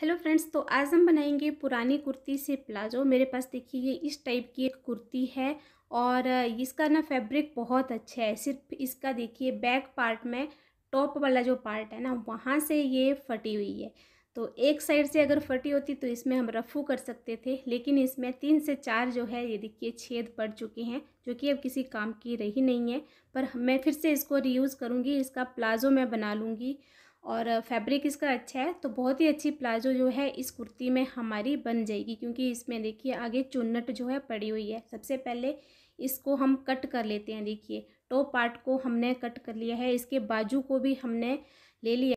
hello friends तो आज हम बनाएंगे पुरानी कुर्ती से प्लाजो मेरे पास देखिए ये इस टाइप की एक कुर्ती है और इसका ना फैब्रिक बहुत अच्छा है सिर्फ इसका देखिए बैक पार्ट में टॉप वाला जो पार्ट है ना वहाँ से ये फटी हुई है तो एक साइड से अगर फटी होती तो इसमें हम रफू कर सकते थे लेकिन इसमें तीन से चार जो है ये देखिए छेद पड़ चुके हैं जो कि अब किसी काम की रही नहीं है पर मैं फिर से इसको रीयूज़ करूँगी इसका प्लाजो मैं बना लूँगी और फैब्रिक इसका अच्छा है तो बहुत ही अच्छी प्लाजो जो है इस कुर्ती में हमारी बन जाएगी क्योंकि इसमें देखिए आगे चुन्नट जो है पड़ी हुई है सबसे पहले इसको हम कट कर लेते हैं देखिए टॉप पार्ट को हमने कट कर लिया है इसके बाजू को भी हमने ले लिया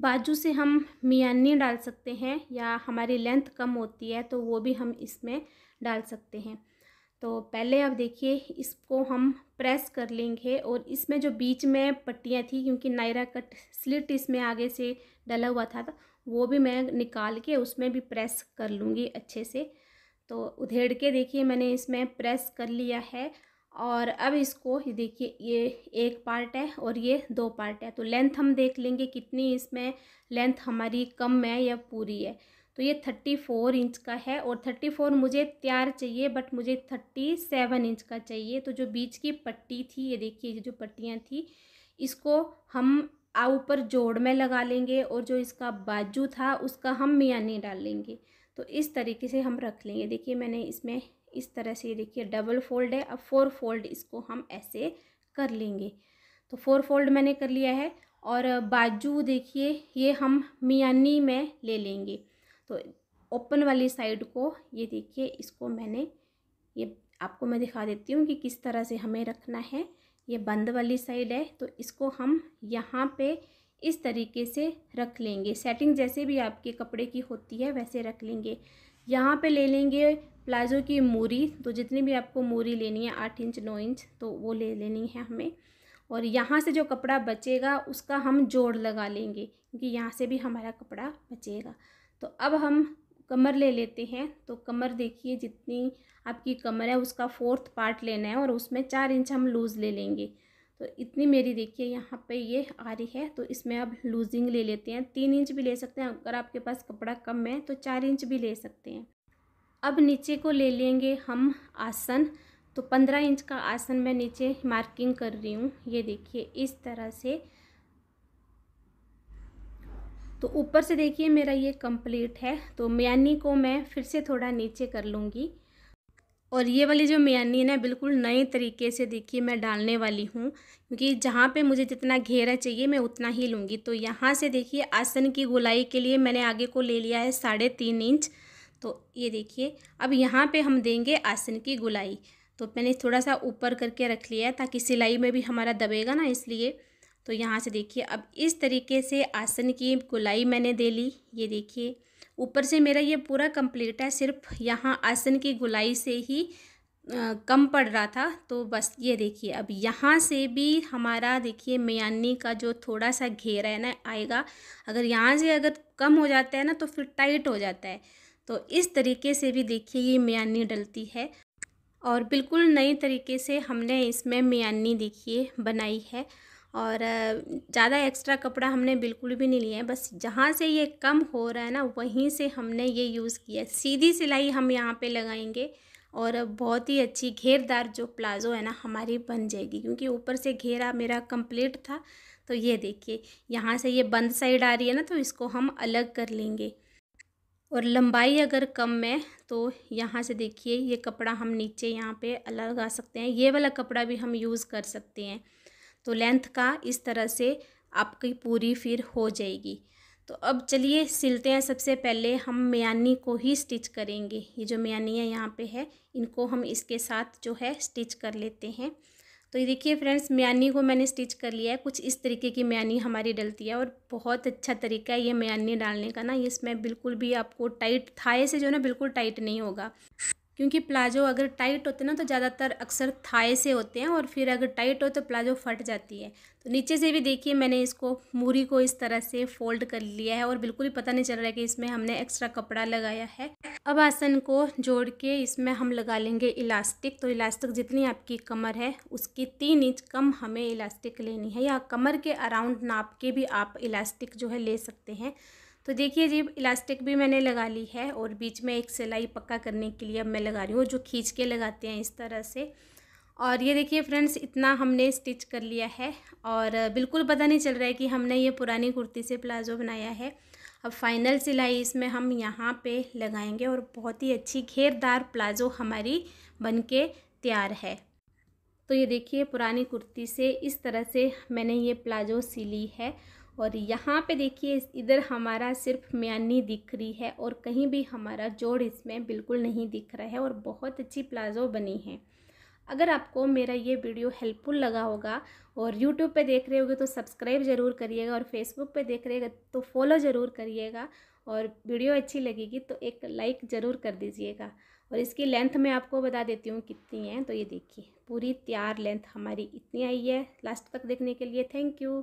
बाजू से हम मियानी डाल सकते हैं या हमारी लेंथ कम होती है तो वो भी हम इसमें डाल सकते हैं तो पहले आप देखिए इसको हम प्रेस कर लेंगे और इसमें जो बीच में पट्टियाँ थी क्योंकि नायरा कट स्लिट इसमें आगे से डला हुआ था तो वो भी मैं निकाल के उसमें भी प्रेस कर लूँगी अच्छे से तो उधेड़ के देखिए मैंने इसमें प्रेस कर लिया है और अब इसको देखिए ये एक पार्ट है और ये दो पार्ट है तो लेंथ हम देख लेंगे कितनी इसमें लेंथ हमारी कम है या पूरी है तो ये थर्टी फोर इंच का है और थर्टी फोर मुझे तैयार चाहिए बट मुझे थर्टी सेवन इंच का चाहिए तो जो बीच की पट्टी थी ये देखिए ये जो पट्टियाँ थी इसको हम ऊपर जोड़ में लगा लेंगे और जो इसका बाजू था उसका हम मियानी डाल लेंगे तो इस तरीके से हम रख लेंगे देखिए मैंने इसमें इस तरह से ये देखिए डबल फोल्ड है अब फोर फोल्ड इसको हम ऐसे कर लेंगे तो फोर फोल्ड मैंने कर लिया है और बाजू देखिए ये हम मियानी में ले लेंगे तो ओपन वाली साइड को ये देखिए इसको मैंने ये आपको मैं दिखा देती हूँ कि किस तरह से हमें रखना है ये बंद वाली साइड है तो इसको हम यहाँ पे इस तरीके से रख लेंगे सेटिंग जैसे भी आपके कपड़े की होती है वैसे रख लेंगे यहाँ पे ले लेंगे प्लाजो की मूरी तो जितनी भी आपको मूरी लेनी है आठ इंच नौ इंच तो वो ले लेनी है हमें और यहाँ से जो कपड़ा बचेगा उसका हम जोड़ लगा लेंगे क्योंकि यहाँ से भी हमारा कपड़ा बचेगा तो अब हम कमर ले लेते हैं तो कमर देखिए जितनी आपकी कमर है उसका फोर्थ पार्ट लेना है और उसमें चार इंच हम लूज़ ले लेंगे तो इतनी मेरी देखिए यहाँ पे ये आ रही है तो इसमें आप लूजिंग ले लेते हैं तीन इंच भी ले सकते हैं अगर आपके पास कपड़ा कम है तो चार इंच भी ले सकते हैं अब नीचे को ले लेंगे हम आसन तो पंद्रह इंच का आसन मैं नीचे मार्किंग कर रही हूँ ये देखिए इस तरह से तो ऊपर से देखिए मेरा ये कंप्लीट है तो मियानी को मैं फिर से थोड़ा नीचे कर लूँगी और ये वाली जो मियानी ना बिल्कुल नए तरीके से देखिए मैं डालने वाली हूँ क्योंकि जहाँ पे मुझे जितना घेरा चाहिए मैं उतना ही लूँगी तो यहाँ से देखिए आसन की गुलाई के लिए मैंने आगे को ले लिया है साढ़े तीन इंच तो ये देखिए अब यहाँ पे हम देंगे आसन की गुलाई तो मैंने थोड़ा सा ऊपर करके रख लिया है ताकि सिलाई में भी हमारा दबेगा ना इसलिए तो यहाँ से देखिए अब इस तरीके से आसन की गुलाई मैंने दे ली ये देखिए ऊपर से मेरा ये पूरा कंप्लीट है सिर्फ यहाँ आसन की गुलाई से ही आ, कम पड़ रहा था तो बस ये देखिए अब यहाँ से भी हमारा देखिए मियानी का जो थोड़ा सा घेरा है ना आएगा अगर यहाँ से अगर कम हो जाता है ना तो फिर टाइट हो जाता है तो इस तरीके से भी देखिए ये मियानी डलती है और बिल्कुल नए तरीके से हमने इसमें मियानी देखिए बनाई है और ज़्यादा एक्स्ट्रा कपड़ा हमने बिल्कुल भी नहीं लिया है बस जहाँ से ये कम हो रहा है ना वहीं से हमने ये यूज़ किया है सीधी सिलाई हम यहाँ पे लगाएंगे और बहुत ही अच्छी घेरदार जो प्लाज़ो है ना हमारी बन जाएगी क्योंकि ऊपर से घेरा मेरा कंप्लीट था तो ये देखिए यहाँ से ये बंद साइड आ रही है ना तो इसको हम अलग कर लेंगे और लंबाई अगर कम है तो यहाँ से देखिए ये कपड़ा हम नीचे यहाँ पे आ सकते हैं ये वाला कपड़ा भी हम यूज़ कर सकते हैं तो लेंथ का इस तरह से आपकी पूरी फिर हो जाएगी तो अब चलिए सिलते हैं सबसे पहले हम मियानी को ही स्टिच करेंगे ये जो मियानियाँ यहाँ पे है इनको हम इसके साथ जो है स्टिच कर लेते हैं तो ये देखिए फ्रेंड्स मियानी को मैंने स्टिच कर लिया है कुछ इस तरीके की मियानी हमारी डलती है और बहुत अच्छा तरीका है ये मियानी डालने का ना इसमें बिल्कुल भी आपको टाइट थाए से जो ना बिल्कुल टाइट नहीं होगा क्योंकि प्लाजो अगर टाइट होते ना तो ज़्यादातर अक्सर थाए से होते हैं और फिर अगर टाइट हो तो प्लाजो फट जाती है तो नीचे से भी देखिए मैंने इसको मूरी को इस तरह से फोल्ड कर लिया है और बिल्कुल ही पता नहीं चल रहा है कि इसमें हमने एक्स्ट्रा कपड़ा लगाया है अब आसन को जोड़ के इसमें हम लगा लेंगे इलास्टिक तो इलास्टिक जितनी आपकी कमर है उसकी तीन इंच कम हमें इलास्टिक लेनी है या कमर के अराउंड नाप के भी आप इलास्टिक जो है ले सकते हैं तो देखिए जी इलास्टिक भी मैंने लगा ली है और बीच में एक सिलाई पक्का करने के लिए अब मैं लगा रही हूँ जो खींच के लगाते हैं इस तरह से और ये देखिए फ्रेंड्स इतना हमने स्टिच कर लिया है और बिल्कुल पता नहीं चल रहा है कि हमने ये पुरानी कुर्ती से प्लाज़ो बनाया है अब फाइनल सिलाई इसमें हम यहाँ पे लगाएंगे और बहुत ही अच्छी घेरदार प्लाज़ो हमारी बनके तैयार है तो ये देखिए पुरानी कुर्ती से इस तरह से मैंने ये प्लाज़ो सिली है और यहाँ पे देखिए इधर हमारा सिर्फ म्यानी दिख रही है और कहीं भी हमारा जोड़ इसमें बिल्कुल नहीं दिख रहा है और बहुत अच्छी प्लाजो बनी है अगर आपको मेरा ये वीडियो हेल्पफुल लगा होगा और यूट्यूब पे देख रहे होगे तो सब्सक्राइब ज़रूर करिएगा और फेसबुक पे देख रहे तो फॉलो ज़रूर करिएगा और वीडियो अच्छी लगेगी तो एक लाइक ज़रूर कर दीजिएगा और इसकी लेंथ मैं आपको बता देती हूँ कितनी है तो ये देखिए पूरी तैयार लेंथ हमारी इतनी आई है लास्ट तक देखने के लिए थैंक यू